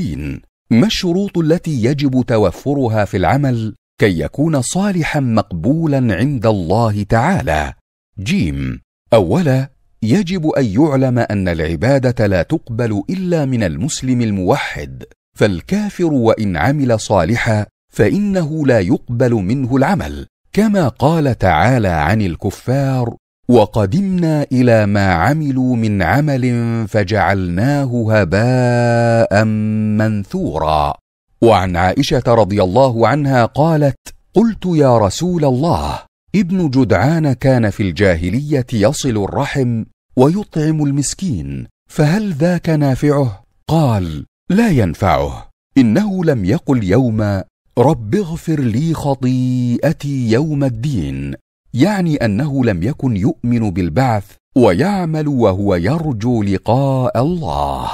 الدين ما الشروط التي يجب توفرها في العمل كي يكون صالحا مقبولا عند الله تعالى جيم اولا يجب ان يعلم ان العباده لا تقبل الا من المسلم الموحد فالكافر وان عمل صالحا فانه لا يقبل منه العمل كما قال تعالى عن الكفار وقدمنا الى ما عملوا من عمل فجعلناه هباء منثورا وعن عائشه رضي الله عنها قالت قلت يا رسول الله ابن جدعان كان في الجاهليه يصل الرحم ويطعم المسكين فهل ذاك نافعه قال لا ينفعه انه لم يقل يوم رب اغفر لي خطيئتي يوم الدين يعني انه لم يكن يؤمن بالبعث ويعمل وهو يرجو لقاء الله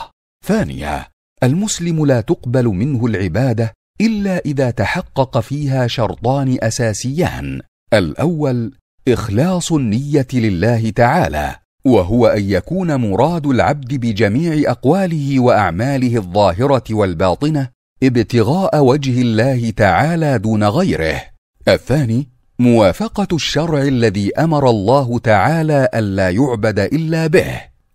ثانيه المسلم لا تقبل منه العباده الا اذا تحقق فيها شرطان اساسيان الاول اخلاص النيه لله تعالى وهو ان يكون مراد العبد بجميع اقواله واعماله الظاهره والباطنه ابتغاء وجه الله تعالى دون غيره الثاني موافقه الشرع الذي امر الله تعالى الا يعبد الا به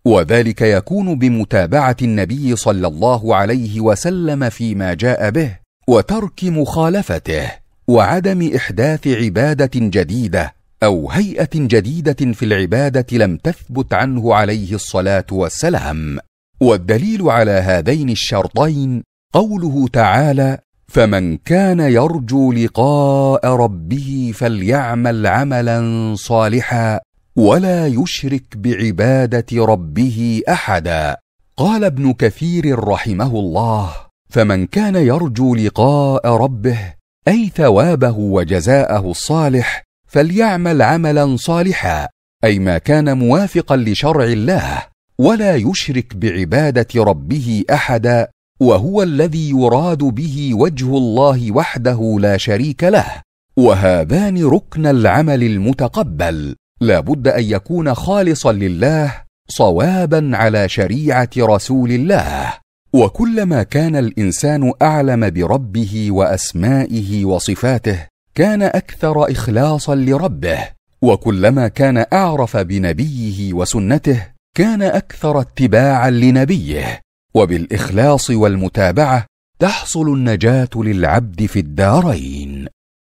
وذلك يكون بمتابعه النبي صلى الله عليه وسلم فيما جاء به وترك مخالفته وعدم احداث عباده جديده او هيئه جديده في العباده لم تثبت عنه عليه الصلاه والسلام والدليل على هذين الشرطين قوله تعالى فمن كان يرجو لقاء ربه فليعمل عملا صالحا ولا يشرك بعباده ربه احدا قال ابن كثير رحمه الله فمن كان يرجو لقاء ربه اي ثوابه وجزاءه الصالح فليعمل عملا صالحا اي ما كان موافقا لشرع الله ولا يشرك بعباده ربه احدا وهو الذي يراد به وجه الله وحده لا شريك له وهذان ركن العمل المتقبل لا بد ان يكون خالصا لله صوابا على شريعه رسول الله وكلما كان الانسان اعلم بربه واسمائه وصفاته كان اكثر اخلاصا لربه وكلما كان اعرف بنبيه وسنته كان اكثر اتباعا لنبيه وبالاخلاص والمتابعه تحصل النجاه للعبد في الدارين